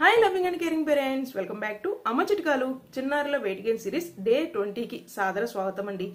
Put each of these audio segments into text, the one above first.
hi loving and caring parents welcome back to Amma Chitkalu చిన్నారుల wait gain series day ట్వంటీకి సాదర స్వాగతం అండి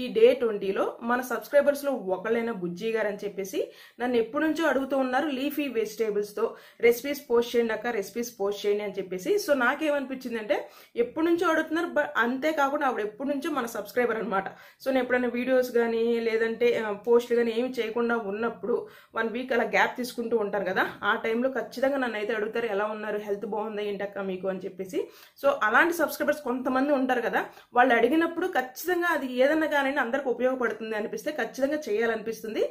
ఈ డే ట్వంటీలో మన సబ్స్క్రైబర్స్లో ఒకళ్ళైన బుజ్జి గారు అని చెప్పేసి నన్ను ఎప్పటి నుంచో అడుగుతూ ఉన్నారు లీఫీ వెజిటేబుల్స్తో రెసిపీస్ పోస్ట్ చేయండి అక్క రెసిపీస్ పోస్ట్ చేయండి అని చెప్పేసి సో అంటే ఎప్పటి నుంచో అడుగుతున్నారు బట్ అంతేకాకుండా ఆవిడ ఎప్పటి నుంచో మన సబ్స్క్రైబర్ అనమాట సో నేను ఎప్పుడైనా వీడియోస్ కానీ లేదంటే పోస్ట్లు కానీ ఏమి చేయకుండా ఉన్నప్పుడు వన్ వీక్ అలా గ్యాప్ తీసుకుంటూ ఉంటారు కదా ఆ టైంలో ఖచ్చితంగా నన్ను అయితే అడుగుతారు ఎలా ఉన్నారు హెల్త్ బాగుందా ఏంటక్క మీకు అని చెప్పేసి సో అలాంటి సబ్స్క్రైబర్స్ కొంతమంది ఉంటారు కదా వాళ్ళు అడిగినప్పుడు ఖచ్చితంగా అది ఏదన్నా కానీ అందరికి ఉపయోగపడుతుంది అనిపిస్తే ఖచ్చితంగా చేయాలనిపిస్తుంది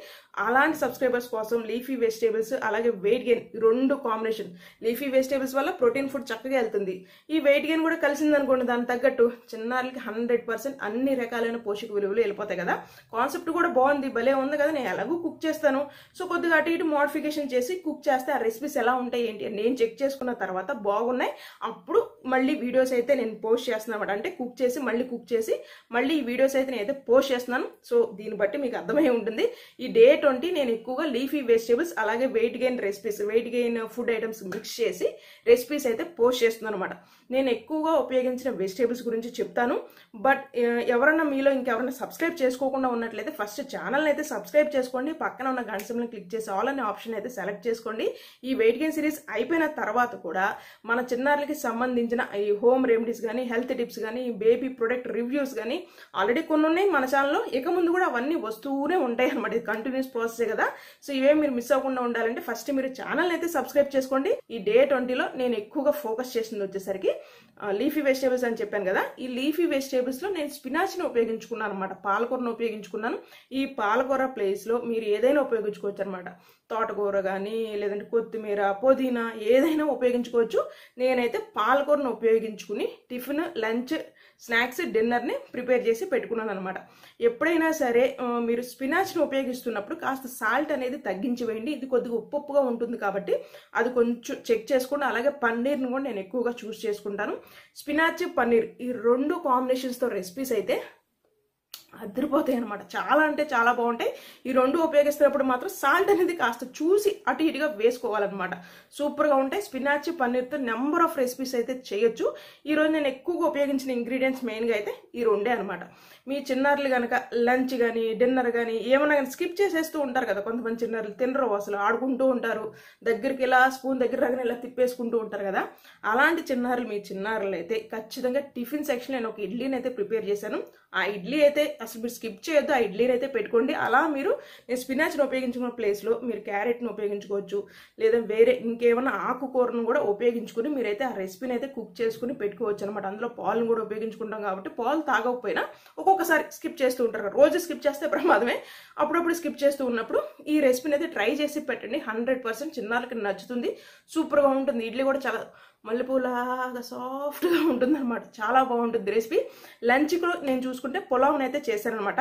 అలాంటి సబ్స్క్రైబర్స్ కోసం లీఫీ వెజిటేబుల్స్ అలాగే వెయిట్ గెయిన్ రెండు కాంబినేషన్ లీఫీ వెజిటేబుల్స్ వల్ల ప్రోటీన్ ఫుడ్ చక్కగా వెళ్తుంది ఈ వెయిట్ గెయిన్ కూడా కలిసింది అనుకోండి దానికి తగ్గట్టు చిన్నారికి హండ్రెడ్ పర్సెంట్ అన్ని రకాలైన పోషక విలువలు వెళ్ళిపోతాయి కదా కాన్సెప్ట్ కూడా బాగుంది భలే ఉంది కదా నేను ఎలాగూ కుక్ చేస్తాను సో కొద్దిగా అటు ఇటు మోడిఫికేషన్ చేసి కుక్ చేస్తే ఆ రెసిపీస్ ఎలా ఉంటాయి ఏంటి నేను చెక్ చేసుకున్న తర్వాత తర్వాత బాగున్నాయి అప్పుడు మళ్ళీ వీడియోస్ అయితే నేను పోస్ట్ చేస్తున్నాను అంటే కుక్ చేసి మళ్ళీ కుక్ చేసి మళ్ళీ ఈ వీడియోస్ అయితే నేనైతే పోస్ట్ చేస్తున్నాను సో దీన్ని బట్టి మీకు అర్థమై ఉంటుంది ఈ డే ట్వంటీ నేను ఎక్కువగా లీఫీ వెజిటేబుల్స్ అలాగే weight gain recipes weight gain food items mix చేసి రెసిపీస్ అయితే పోస్ట్ చేస్తున్నాను అనమాట నేను ఎక్కువగా ఉపయోగించిన వెజిటేబుల్స్ గురించి చెప్తాను బట్ ఎవరన్నా మీలో ఇంకెవరైనా సబ్స్క్రైబ్ చేసుకోకుండా ఉన్నట్లయితే ఫస్ట్ ఛానల్ని అయితే సబ్స్క్రైబ్ చేసుకోండి పక్కన ఉన్న గంట క్లిక్ చేసి ఆల్ అనే ఆప్షన్ అయితే సెలెక్ట్ చేసుకోండి ఈ వెయిట్ గెయిన్ సిరీస్ అయిపోయిన తర్వాత కూడా మన చిన్నారులకి సంబంధించిన సంబంధించిన ఈ హోమ్ రెమెడీస్ కానీ హెల్త్ టిప్స్ కానీ బేబీ ప్రొడక్ట్ రివ్యూస్ కానీ ఆల్రెడీ కొన్ని ఉన్నాయి మన ఛానల్లో ఇక ముందు కూడా అవన్నీ వస్తూనే ఉంటాయి అనమాట ఇది కంటిన్యూస్ ప్రాసెస్ కదా సో ఇవే మీరు మిస్ అవ్వకుండా ఉండాలంటే ఫస్ట్ మీరు ఛానల్ అయితే సబ్స్క్రైబ్ చేసుకోండి ఈ డే ట్వంటీలో నేను ఎక్కువగా ఫోకస్ చేసింది వచ్చేసరికి లీఫీ వెజిటేబుల్స్ అని చెప్పాను కదా ఈ లీఫీ వెజిటేబుల్స్లో నేను స్పినాచ్ని ఉపయోగించుకున్నాను అనమాట పాలకూరను ఉపయోగించుకున్నాను ఈ పాలకూర ప్లేస్లో మీరు ఏదైనా ఉపయోగించుకోవచ్చు అనమాట తోటకూర కానీ లేదంటే కొత్తిమీర పుదీనా ఏదైనా ఉపయోగించుకోవచ్చు నేనైతే పాలకూర పేపర్ను ఉపయోగించుకుని టిఫిన్ లంచ్ స్నాక్స్ డిన్నర్ని ప్రిపేర్ చేసి పెట్టుకున్నాను అనమాట ఎప్పుడైనా సరే మీరు స్పినాచ్ని ఉపయోగిస్తున్నప్పుడు కాస్త సాల్ట్ అనేది తగ్గించి వేయండి ఇది కొద్దిగా ఉప్పుగా ఉంటుంది కాబట్టి అది కొంచెం చెక్ చేసుకోండి అలాగే పన్నీర్ని కూడా నేను ఎక్కువగా చూస్ చేసుకుంటాను స్పినాచ్ పన్నీర్ ఈ రెండు కాంబినేషన్స్తో రెసిపీస్ అయితే అద్దరిపోతాయి అనమాట చాలా అంటే చాలా బాగుంటాయి ఈ రెండు ఉపయోగిస్తున్నప్పుడు మాత్రం సాల్ట్ అనేది కాస్త చూసి అటు ఇటుగా వేసుకోవాలన్నమాట సూపర్గా ఉంటాయి స్పినాచ్ పన్నీర్తో నెంబర్ ఆఫ్ రెసిపీస్ అయితే చేయొచ్చు ఈరోజు నేను ఎక్కువగా ఉపయోగించిన ఇంగ్రీడియంట్స్ మెయిన్గా అయితే ఈ రెండే అనమాట మీ చిన్నారులు కనుక లంచ్ కానీ డిన్నర్ కానీ ఏమైనా కానీ స్కిప్ చేసేస్తూ ఉంటారు కదా కొంతమంది చిన్నారులు తినరు అసలు ఆడుకుంటూ ఉంటారు దగ్గరికి ఇలా స్పూన్ దగ్గర రాగానే ఇలా తిప్పేసుకుంటూ ఉంటారు కదా అలాంటి చిన్నారులు మీ చిన్నారులు అయితే ఖచ్చితంగా టిఫిన్ సెక్షన్ నేను ఒక ఇడ్లీని అయితే ప్రిపేర్ చేశాను ఆ ఇడ్లీ అయితే అసలు మీరు స్కిప్ చేయొద్దు ఆ ఇడ్లీని అయితే పెట్టుకోండి అలా మీరు నేను స్పినాచ్ని ఉపయోగించుకున్న ప్లేస్లో మీరు క్యారెట్ను ఉపయోగించుకోవచ్చు లేదా వేరే ఇంకేమైనా ఆకుకూరను కూడా ఉపయోగించుకుని మీరైతే ఆ రెసిపీని అయితే కుక్ చేసుకుని పెట్టుకోవచ్చు అనమాట అందులో పాలు కూడా ఉపయోగించుకుంటాం కాబట్టి పాలు తాగకపోయినా ఒక్కొక్కసారి స్కిప్ చేస్తూ ఉంటారు రోజు స్కిప్ చేస్తే ప్రమాదమే అప్పుడప్పుడు స్కిప్ చేస్తూ ఉన్నప్పుడు ఈ రెసిపీని అయితే ట్రై చేసి పెట్టండి హండ్రెడ్ పర్సెంట్ చిన్నాళ్ళకి నచ్చుతుంది సూపర్గా ఉంటుంది ఇడ్లీ కూడా చాలా మల్లెపూలాగా సాఫ్ట్గా అనమాట చాలా బాగుంటుంది రెసిపీ లంచ్కు నేను చూసుకుంటే పులావ్ని అయితే చేశానమాట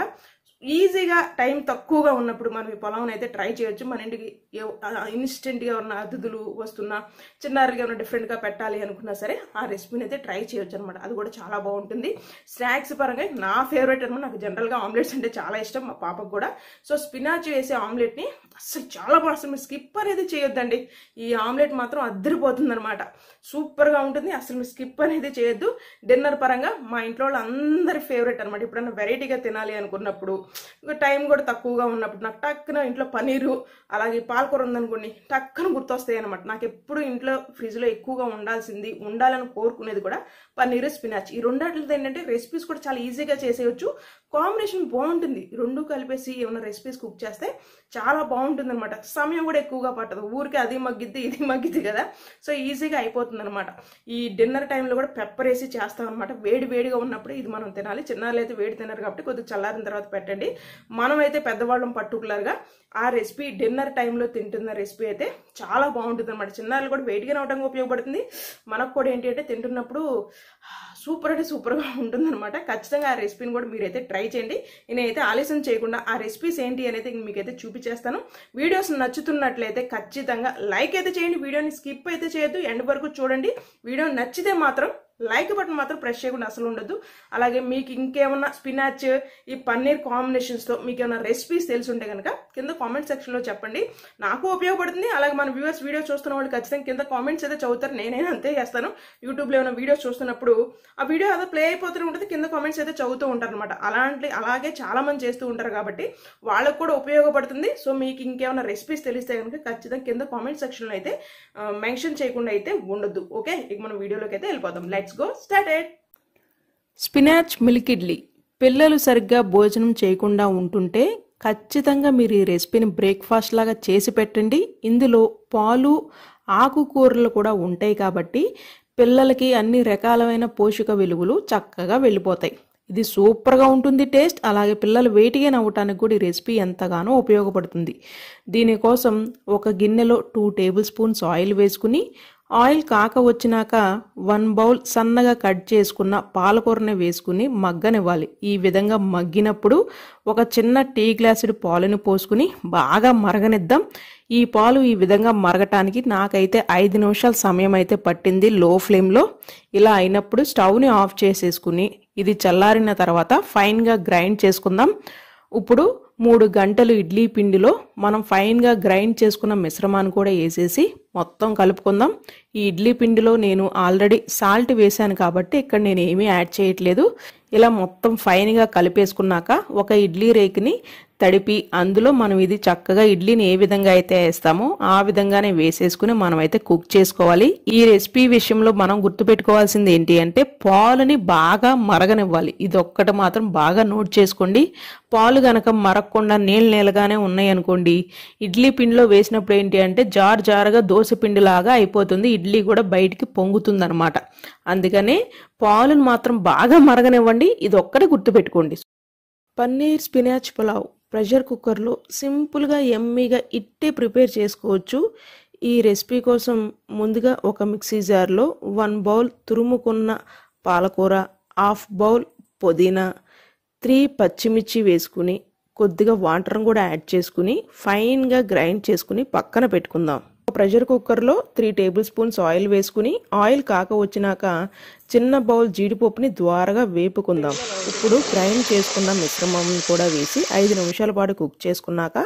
ఈజీగా టైం తక్కువగా ఉన్నప్పుడు మనం ఈ పొలం అయితే ట్రై చేయొచ్చు మన ఇంటికి ఇన్స్టెంట్గా ఉన్న అతిథులు వస్తున్న చిన్నారులుగా ఉన్న డిఫరెంట్గా పెట్టాలి అనుకున్నా సరే ఆ రెసిపీని అయితే ట్రై చేయొచ్చు అనమాట అది కూడా చాలా బాగుంటుంది స్నాక్స్ పరంగా నా ఫేవరెట్ అనమాట నాకు జనరల్గా ఆమ్లెట్స్ అంటే చాలా ఇష్టం మా పాపకు కూడా సో స్పినాచ్ వేసే ఆమ్లెట్ని అసలు చాలా బాగా మీరు స్కిప్ అనేది చేయొద్దండి ఈ ఆమ్లెట్ మాత్రం అద్దరిపోతుంది అనమాట సూపర్గా ఉంటుంది అసలు మీరు స్కిప్ అనేది చేయొద్దు డిన్నర్ పరంగా మా ఇంట్లో వాళ్ళందరి ఫేవరెట్ అనమాట ఎప్పుడన్నా వెరైటీగా తినాలి అనుకున్నప్పుడు ఇంకా టైం కూడా తక్కువగా ఉన్నప్పుడు నాకు టక్కున ఇంట్లో పనీరు అలాగే పాలకూర ఉందనుకోండి టక్కున గుర్తొస్తాయి అనమాట నాకు ఎప్పుడు ఇంట్లో ఫ్రిడ్జ్లో ఎక్కువగా ఉండాల్సింది ఉండాలని కోరుకునేది కూడా పన్నీరు స్పినాచ్ ఈ రెండాటితో ఏంటంటే రెసిపీస్ కూడా చాలా ఈజీగా చేసేయచ్చు కాంబినేషన్ బాగుంటుంది రెండు కలిపేసి ఏమైనా రెసిపీస్ కుక్ చేస్తే చాలా బాగుంటుంది అనమాట సమయం కూడా ఎక్కువగా పట్టదు ఊరికే అది మగ్గిద్ది ఇది మగ్గిద్ది కదా సో ఈజీగా అయిపోతుంది అనమాట ఈ డిన్నర్ టైంలో కూడా పెప్పర్ వేసి చేస్తాం అనమాట వేడి వేడిగా ఉన్నప్పుడు ఇది మనం తినాలి చిన్నారులు అయితే వేడి తినరు కాబట్టి కొద్దిగా చల్లారిన తర్వాత పెట్టండి మనమైతే పెద్దవాళ్ళం పర్టికులర్గా ఆ రెసిపీ డిన్నర్ టైంలో తింటున్న రెసిపీ అయితే చాలా బాగుంటుంది అనమాట చిన్నారులు కూడా వేడిగా రావడానికి ఉపయోగపడుతుంది మనకు కూడా ఏంటి అంటే తింటున్నప్పుడు సూపర్ అంటే సూపర్గా అనమాట ఖచ్చితంగా ఆ రెసిపీని కూడా మీరైతే ట్రై చేయండి నేనైతే ఆలస్యం చేయకుండా ఆ రెసిపీస్ ఏంటి అనేది మీకైతే చూపించేస్తాను వీడియోస్ నచ్చుతున్నట్లయితే ఖచ్చితంగా లైక్ అయితే చేయండి వీడియోని స్కిప్ అయితే చేయొద్దు ఎండ్ వరకు చూడండి వీడియో నచ్చితే మాత్రం లైక్ బటన్ మాత్రం ప్రెస్ చేయకుండా అసలు ఉండదు అలాగే మీకు ఇంకేమన్నా స్పినాచ్ ఈ పన్నీర్ కాంబినేషన్స్తో మీకు ఏమైనా రెసిపీస్ తెలిసి ఉంటే కనుక కింద కామెంట్ సెక్షన్లో చెప్పండి నాకు ఉపయోగపడుతుంది అలాగే మన వ్యూవర్స్ వీడియో చూస్తున్న వాళ్ళు ఖచ్చితంగా కింద కామెంట్స్ అయితే చదువుతారు నేనైనా అంతే చేస్తాను యూట్యూబ్లో ఏమైనా వీడియోస్ చూస్తున్నప్పుడు ఆ వీడియో అదే ప్లే అయిపోతూనే ఉంటుంది కింద కామెంట్స్ అయితే చదువుతూ ఉంటారు అనమాట అలాంటి అలాగే చాలామంది చేస్తూ ఉంటారు కాబట్టి వాళ్ళకు కూడా ఉపయోగపడుతుంది సో మీకు ఇంకేమైనా రెసిపీస్ తెలిస్తే కనుక ఖచ్చితంగా కింద కామెంట్ సెక్షన్లో అయితే మెన్షన్ చేయకుండా అయితే ఉండదు ఓకే ఇక మనం వీడియోలోకి అయితే వెళ్ళిపోతాం like let's go started spinach milk idli పిల్లలు సరిగ్గా భోజనం చేయకుండా ఉంటుంటే ఖచ్చితంగా మీరు ఈ రెసిపీని బ్రేక్ఫాస్ట్ లాగా చేసి పెట్టండి ఇందులో పాలు ఆకుకూరలు కూడా ఉంటాయి కాబట్టి పిల్లలకి అన్ని రకాలమైన పోషక విలువలు చక్కగా వెళ్ళిపోతాయి ఇది సూపర్గా ఉంటుంది టేస్ట్ అలాగే పిల్లలు వెయిట్గా నవ్వటానికి కూడా ఈ రెసిపీ ఎంతగానో ఉపయోగపడుతుంది దీనికోసం ఒక గిన్నెలో టూ టేబుల్ స్పూన్స్ ఆయిల్ వేసుకుని ఆయిల్ కాక వచ్చినాక వన్ బౌల్ సన్నగా కట్ చేసుకున్న పాలకూరని వేసుకుని మగ్గనివ్వాలి ఈ విధంగా మగ్గినప్పుడు ఒక చిన్న టీ గ్లాసుడు పాలను పోసుకుని బాగా మరగనిద్దాం ఈ పాలు ఈ విధంగా మరగటానికి నాకైతే ఐదు నిమిషాల సమయం అయితే పట్టింది లో ఫ్లేమ్లో ఇలా అయినప్పుడు స్టవ్ని ఆఫ్ చేసేసుకుని ఇది చల్లారిన తర్వాత ఫైన్గా గ్రైండ్ చేసుకుందాం ఇప్పుడు మూడు గంటలు ఇడ్లీ పిండిలో మనం ఫైన్గా గ్రైండ్ చేసుకున్న మిశ్రమాన్ని కూడా వేసేసి మొత్తం కలుపుకుందాం ఈ ఇడ్లీ పిండిలో నేను ఆల్రెడీ సాల్ట్ వేశాను కాబట్టి ఇక్కడ నేను ఏమీ యాడ్ చేయట్లేదు ఇలా మొత్తం ఫైన్గా కలిపేసుకున్నాక ఒక ఇడ్లీ రేకుని తడిపి అందులో మనం ఇది చక్కగా ఇడ్లీని ఏ విధంగా అయితే వేస్తామో ఆ విధంగానే వేసేసుకుని మనం అయితే కుక్ చేసుకోవాలి ఈ రెసిపీ విషయంలో మనం గుర్తుపెట్టుకోవాల్సింది ఏంటి అంటే పాలుని బాగా మరగనివ్వాలి ఇది ఒక్కటి మాత్రం బాగా నోట్ చేసుకోండి పాలు గనక మరగకుండా నీళ్ళ నీళ్ళగానే ఉన్నాయి అనుకోండి చేసుకోండి ఇడ్లీ పిండిలో వేసినప్పుడు ఏంటి అంటే జార్ జారగా దోశ పిండిలాగా అయిపోతుంది ఇడ్లీ కూడా బయటికి పొంగుతుంది అనమాట అందుకనే పాలును మాత్రం బాగా మరగనివ్వండి ఇది ఒక్కటే గుర్తుపెట్టుకోండి పన్నీర్ స్పినాచ్ పులావ్ ప్రెషర్ కుక్కర్లో సింపుల్గా ఎమ్మీగా ఇట్టే ప్రిపేర్ చేసుకోవచ్చు ఈ రెసిపీ కోసం ముందుగా ఒక మిక్సీ జార్లో వన్ బౌల్ తురుముకున్న పాలకూర హాఫ్ బౌల్ పుదీనా త్రీ పచ్చిమిర్చి వేసుకుని కొద్దిగా వాటర్ని కూడా యాడ్ చేసుకుని ఫైన్గా గ్రైండ్ చేసుకుని పక్కన పెట్టుకుందాం ప్రెషర్ కుక్కర్లో త్రీ టేబుల్ స్పూన్స్ ఆయిల్ వేసుకుని ఆయిల్ కాక వచ్చినాక చిన్న బౌల్ జీడిపప్పుని ద్వారగా వేపుకుందాం ఇప్పుడు గ్రైండ్ చేసుకున్న మిశ్రమం కూడా వేసి ఐదు నిమిషాల పాటు కుక్ చేసుకున్నాక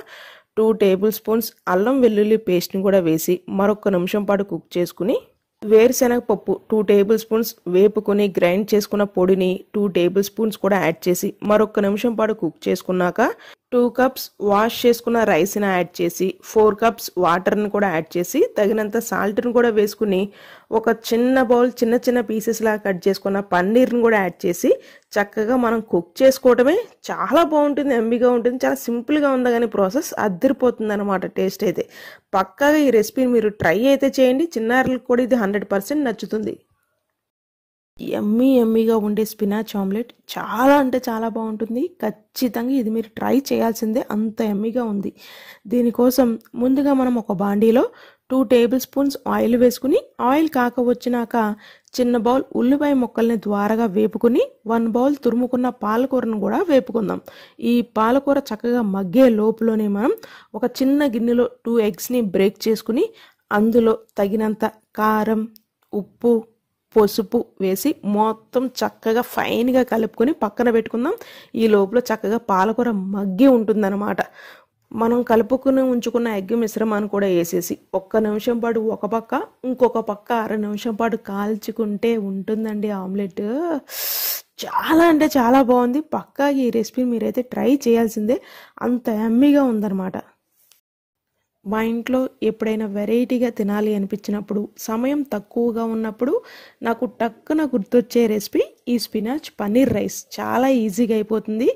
టూ టేబుల్ స్పూన్స్ అల్లం వెల్లుల్లి పేస్ట్ని కూడా వేసి మరొక నిమిషం పాటు కుక్ చేసుకుని వేరుశనగ పప్పు టూ టేబుల్ స్పూన్స్ వేపుకొని గ్రైండ్ చేసుకున్న పొడిని టూ టేబుల్ స్పూన్స్ కూడా యాడ్ చేసి మరొక నిమిషం పాటు కుక్ చేసుకున్నాక టూ కప్స్ వాష్ చేసుకున్న రైస్ని యాడ్ చేసి ఫోర్ కప్స్ వాటర్ని కూడా యాడ్ చేసి తగినంత సాల్ట్ని కూడా వేసుకుని ఒక చిన్న బౌల్ చిన్న చిన్న పీసెస్లా కట్ చేసుకున్న పన్నీర్ని కూడా యాడ్ చేసి చక్కగా మనం కుక్ చేసుకోవడమే చాలా బాగుంటుంది ఎంబీగా ఉంటుంది చాలా సింపుల్గా ఉంది కానీ ప్రాసెస్ అద్దరిపోతుంది అనమాట టేస్ట్ అయితే పక్కాగా ఈ రెసిపీని మీరు ట్రై అయితే చేయండి చిన్నారులకు కూడా ఇది హండ్రెడ్ పర్సెంట్ నచ్చుతుంది ఎమ్మీ ఎమ్మీగా ఉండే స్పినాచ్ ఆమ్లెట్ చాలా అంటే చాలా బాగుంటుంది ఖచ్చితంగా ఇది మీరు ట్రై చేయాల్సిందే అంత ఎమ్మీగా ఉంది దీనికోసం ముందుగా మనం ఒక బాండీలో టూ టేబుల్ స్పూన్స్ ఆయిల్ వేసుకుని ఆయిల్ కాక వచ్చినాక చిన్న బౌల్ ఉల్లిపాయ ముక్కల్ని ద్వారగా వేపుకుని వన్ బౌల్ తురుముకున్న పాలకూరను కూడా వేపుకుందాం ఈ పాలకూర చక్కగా మగ్గే లోపులోనే మనం ఒక చిన్న గిన్నెలో టూ ఎగ్స్ని బ్రేక్ చేసుకుని అందులో తగినంత కారం ఉప్పు పసుపు వేసి మొత్తం చక్కగా ఫైన్గా కలుపుకొని పక్కన పెట్టుకుందాం ఈ లోపల చక్కగా పాలకూర మగ్గి ఉంటుందన్నమాట మనం కలుపుకుని ఉంచుకున్న ఎగ్ మిశ్రమాన్ని కూడా వేసేసి ఒక్క నిమిషం పాటు ఒక పక్క ఇంకొక పక్క అర నిమిషం పాటు కాల్చుకుంటే ఉంటుందండి ఆమ్లెట్ చాలా అంటే చాలా బాగుంది పక్కా ఈ రెసిపీ మీరైతే ట్రై చేయాల్సిందే అంత ఎమ్మీగా ఉందన్నమాట మా ఇంట్లో ఎప్పుడైనా వెరైటీగా తినాలి అనిపించినప్పుడు సమయం తక్కువగా ఉన్నప్పుడు నాకు టక్కున గుర్తొచ్చే రెసిపీ ఈ స్పినాచ్ పన్నీర్ రైస్ చాలా ఈజీగా అయిపోతుంది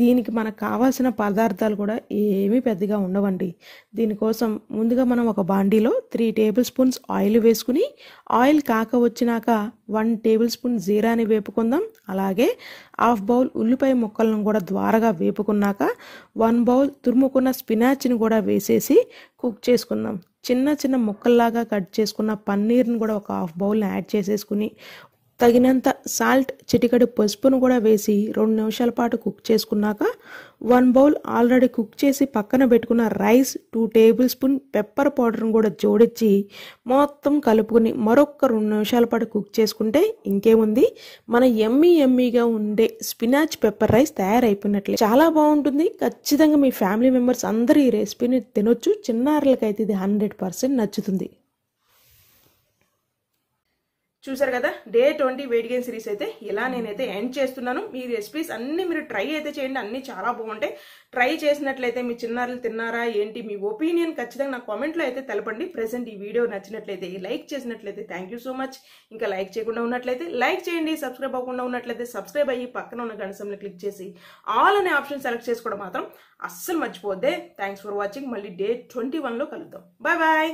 దీనికి మనకు కావాల్సిన పదార్థాలు కూడా ఏమీ పెద్దగా ఉండవండి దీనికోసం ముందుగా మనం ఒక బాండీలో త్రీ టేబుల్ స్పూన్స్ ఆయిల్ వేసుకుని ఆయిల్ కాక వచ్చినాక వన్ టేబుల్ స్పూన్ జీరాని వేపుకుందాం అలాగే హాఫ్ బౌల్ ఉల్లిపాయ ముక్కలను కూడా ద్వారగా వేపుకున్నాక వన్ బౌల్ తురుముకున్న స్పినాచ్ని కూడా వేసేసి కుక్ చేసుకుందాం చిన్న చిన్న ముక్కల్లాగా కట్ చేసుకున్న పన్నీర్ని కూడా ఒక హాఫ్ బౌల్ యాడ్ చేసేసుకుని తగినంత సాల్ట్ చిటికడి పసుపును కూడా వేసి రెండు నిమిషాల పాటు కుక్ చేసుకున్నాక వన్ బౌల్ ఆల్రెడీ కుక్ చేసి పక్కన పెట్టుకున్న rice two tablespoon pepper పౌడర్ను కూడా జోడించి మొత్తం కలుపుకుని మరొక రెండు నిమిషాల పాటు కుక్ చేసుకుంటే ఇంకేముంది మన ఎమ్మి ఎమ్మిగా ఉండే స్పినాచ్ పెప్పర్ రైస్ తయారైపోయినట్లే చాలా బాగుంటుంది ఖచ్చితంగా మీ ఫ్యామిలీ మెంబర్స్ అందరూ ఈ రెసిపీని తినొచ్చు చిన్నారులకైతే ఇది హండ్రెడ్ పర్సెంట్ నచ్చుతుంది చూసారు కదా day twenty weight gain series అయితే ఇలా నేనైతే ఎండ్ చేస్తున్నాను మీ రెసిపీస్ అన్నీ మీరు ట్రై అయితే చేయండి అన్నీ చాలా బాగుంటాయి ట్రై చేసినట్లయితే మీ చిన్నారులు తిన్నారా ఏంటి మీ ఒపీనియన్ ఖచ్చితంగా నా కామెంట్లో అయితే తెలపండి ప్రజెంట్ ఈ వీడియో నచ్చినట్లయితే లైక్ చేసినట్లయితే థ్యాంక్ సో మచ్ ఇంకా లైక్ చేయకుండా ఉన్నట్లయితే లైక్ చేయండి సబ్స్క్రైబ్ అవ్వకుండా ఉన్నట్లయితే సబ్స్క్రైబ్ అయ్యి పక్కన ఉన్న గణసంలో క్లిక్ చేసి ఆల్ అనే ఆప్షన్ సెలెక్ట్ చేసుకోవడం మాత్రం అస్సలు మర్చిపోద్దే థ్యాంక్స్ ఫర్ వాచింగ్ మళ్ళీ డే ట్వంటీ వన్లో కలుద్దాం బాయ్ బాయ్